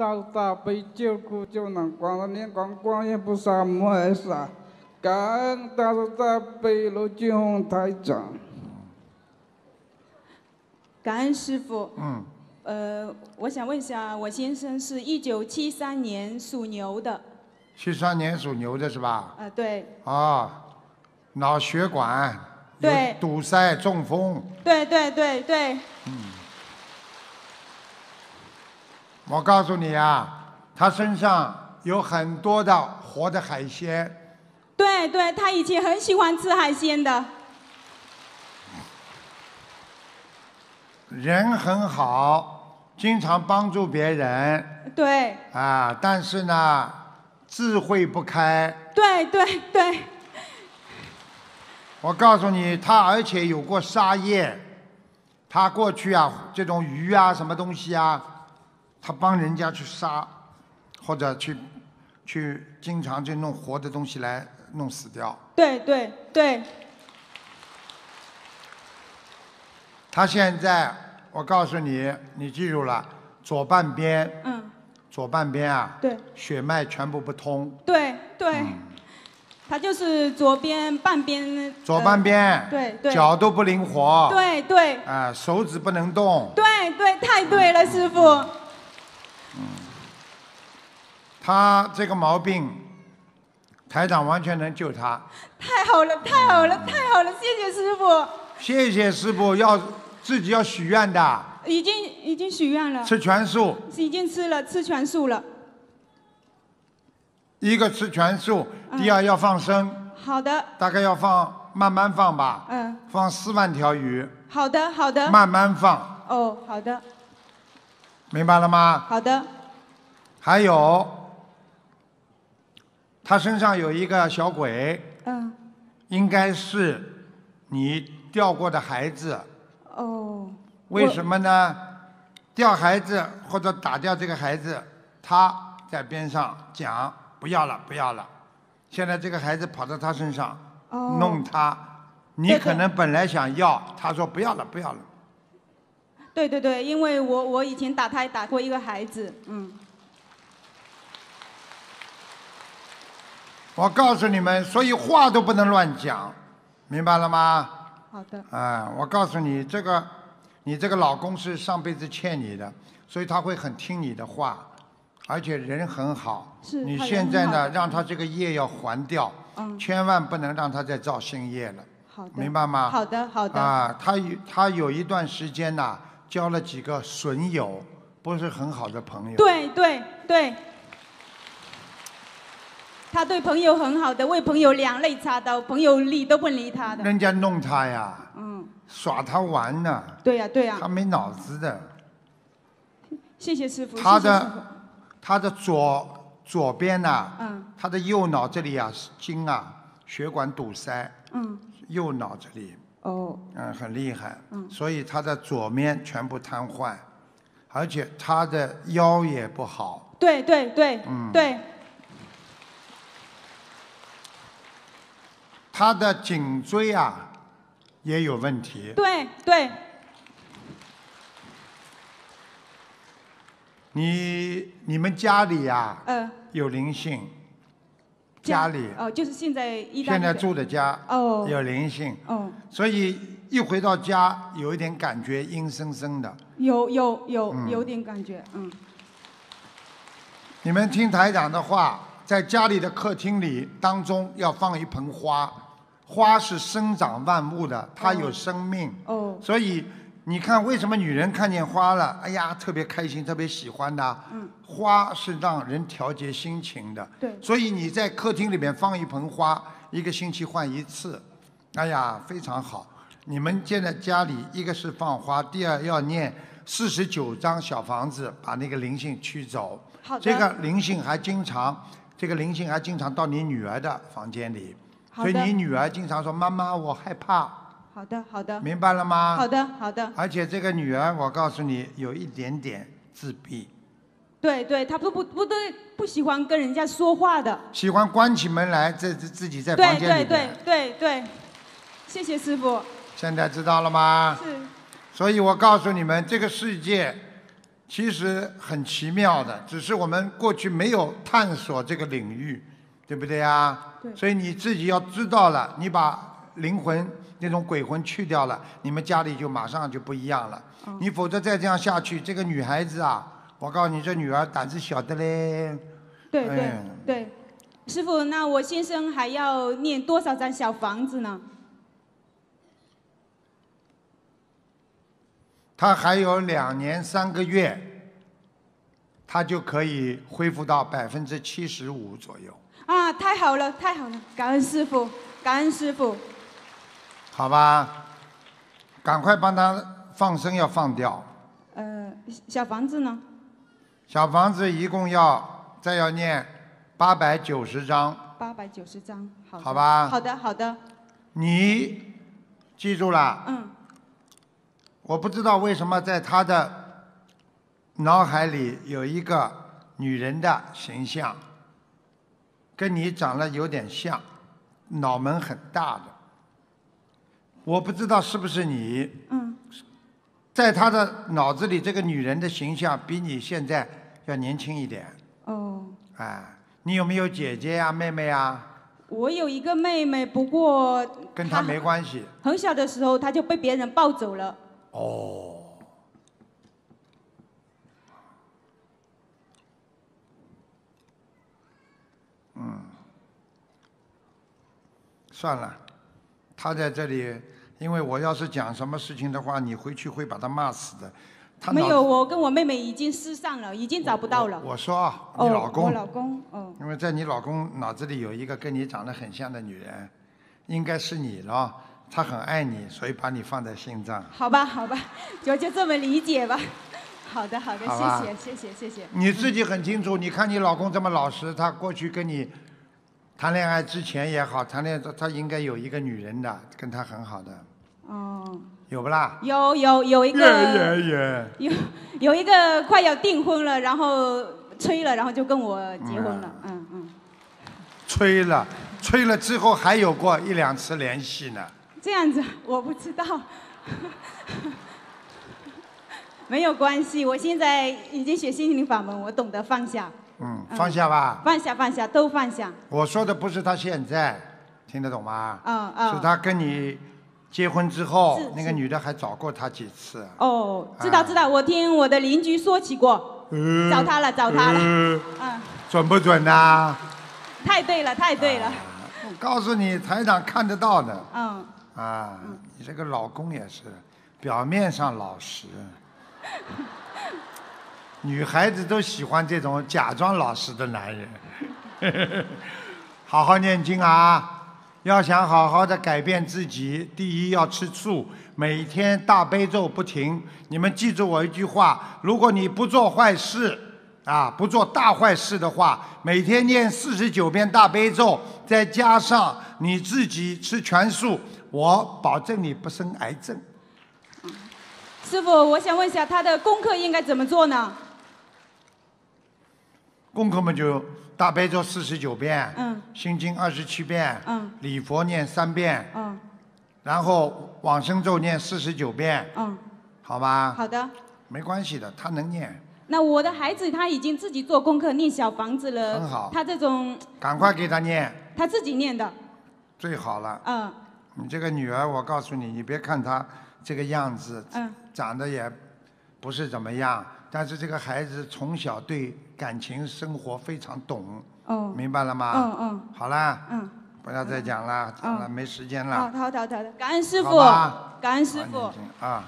道大悲救苦救难广大灵光观世菩萨摩诃萨，感恩大慈大悲卢金宏台长，感恩师傅。嗯。呃，我想问一下，我先生是一九七三年属牛的。七三年属牛的是吧？啊，对。啊，脑血管对堵塞、中风。对对对对。嗯。我告诉你啊，他身上有很多的活的海鲜。对对，他以前很喜欢吃海鲜的。人很好，经常帮助别人。对。啊，但是呢，智慧不开。对对对。我告诉你，他而且有过杀业，他过去啊，这种鱼啊，什么东西啊。他帮人家去杀，或者去去经常去弄活的东西来弄死掉。对对对。他现在，我告诉你，你记住了，左半边。嗯。左半边啊。对。血脉全部不通。对对。他就是左边半边。左半边。对对。脚都不灵活。对对。啊，手指不能动。对对，太对了，师傅。嗯，他这个毛病，台长完全能救他。太好了，太好了，太好了！谢谢师傅。谢谢师傅，要自己要许愿的。已经已经许愿了。吃全素。已经吃了，吃全素了。一个吃全素，第二要放生。好的。大概要放，慢慢放吧。嗯。放四万条鱼。好的，好的。慢慢放。哦，好的。明白了吗？好的。还有，他身上有一个小鬼。嗯。应该是你掉过的孩子。哦。为什么呢？掉孩子或者打掉这个孩子，他在边上讲不要了，不要了。现在这个孩子跑到他身上弄他，你可能本来想要，他说不要了，不要了。对对对，因为我我以前打胎打过一个孩子，嗯。我告诉你们，所以话都不能乱讲，明白了吗？好的。啊，我告诉你，这个你这个老公是上辈子欠你的，所以他会很听你的话，而且人很好。是。你现在呢，让他这个业要还掉，千万不能让他再造新业了。好的。明白吗？好的，好的。啊，他有他有一段时间呢。交了几个损友，不是很好的朋友。对对对，他对朋友很好的，为朋友两肋插刀，朋友理都不理他的。人家弄他呀，嗯，耍他玩呢。对呀对呀。他没脑子的。谢谢师傅，谢谢他的他的左左边呐，嗯，他的右脑这里啊是啊，血管堵塞，嗯，右脑这里。哦，嗯，很厉害，嗯，所以他的左面全部瘫痪，而且他的腰也不好，对对对，嗯，对，他的颈椎啊也有问题，对对，你你们家里呀，嗯，有灵性。家里哦，就是现在现在住的家哦，有灵性哦，所以一回到家有一点感觉阴森森的。有有有有点感觉，嗯。你们听台长的话，在家里的客厅里当中要放一盆花，花是生长万物的，它有生命哦，所以。你看，为什么女人看见花了？哎呀，特别开心，特别喜欢的。嗯。花是让人调节心情的。对。所以你在客厅里面放一盆花，一个星期换一次，哎呀，非常好。你们现在家里一个是放花，第二要念四十九张小房子，把那个灵性驱走。好的。这个灵性还经常，这个灵性还经常到你女儿的房间里，所以你女儿经常说：“妈妈，我害怕。”好的，好的，明白了吗？好的，好的。而且这个女儿，我告诉你，有一点点自闭。对对，她不不不对，不喜欢跟人家说话的。喜欢关起门来，自自自己在房间里对对对对对，谢谢师傅。现在知道了吗？是。所以我告诉你们，这个世界其实很奇妙的，只是我们过去没有探索这个领域，对不对呀？对。所以你自己要知道了，你把。灵魂那种鬼魂去掉了，你们家里就马上就不一样了。你否则再这样下去，这个女孩子啊，我告诉你，这女儿胆子小的嘞。对对对，师傅，那我先生还要念多少张小房子呢？他还有两年三个月，他就可以恢复到百分之七十五左右。啊，太好了，太好了！感恩师傅，感恩师傅。好吧，赶快帮他放生，要放掉。呃，小房子呢？小房子一共要再要念八百九十章。八百九十章，好吧？好的，好的。你记住了。嗯。我不知道为什么在他的脑海里有一个女人的形象，跟你长得有点像，脑门很大的。我不知道是不是你。嗯。在他的脑子里，这个女人的形象比你现在要年轻一点。哦。哎，你有没有姐姐呀、妹妹啊？我有一个妹妹，不过。跟她没关系。很小的时候，她就被别人抱走了。哦。嗯。算了。他在这里，因为我要是讲什么事情的话，你回去会把他骂死的。没有，我跟我妹妹已经失散了，已经找不到了。我说啊，你老公，我老公，哦，因为在你老公脑子里有一个跟你长得很像的女人，应该是你了。他很爱你，所以把你放在心脏。好吧，好吧，就就这么理解吧。好的，好的，谢谢，谢谢，谢谢。你自己很清楚，你看你老公这么老实，他过去跟你。谈恋爱之前也好，谈恋爱他他应该有一个女人的，跟他很好的，哦，有不啦？有有有一个，有有一个快要订婚了，然后催了，然后就跟我结婚了，嗯嗯，催了，催了之后还有过一两次联系呢。这样子我不知道，没有关系，我现在已经学心灵法门，我懂得放下。嗯，放下吧。放下，放下，都放下。我说的不是他现在听得懂吗？嗯嗯。是他跟你结婚之后，那个女的还找过他几次。哦，知道知道，我听我的邻居说起过，找他了，找他了。嗯，准不准呐？太对了，太对了。告诉你，台长看得到的。嗯。啊，你这个老公也是，表面上老实。女孩子都喜欢这种假装老实的男人。好好念经啊！要想好好的改变自己，第一要吃素，每天大悲咒不停。你们记住我一句话：如果你不做坏事啊，不做大坏事的话，每天念四十九遍大悲咒，再加上你自己吃全素，我保证你不生癌症。师傅，我想问一下，他的功课应该怎么做呢？功课嘛，就大悲咒四十九遍，心经二十七遍，礼佛念三遍，然后往生咒念四十九遍，嗯，好吧？好的，没关系的，他能念。那我的孩子他已经自己做功课念小房子了，很好，他这种赶快给他念。他自己念的，最好了。嗯，你这个女儿，我告诉你，你别看她这个样子，嗯，长得也。不是怎么样，但是这个孩子从小对感情生活非常懂，明白了吗？嗯嗯，好了，嗯，不要再讲了，讲了没时间了。好，好，好，好，感恩师傅，感恩师傅啊。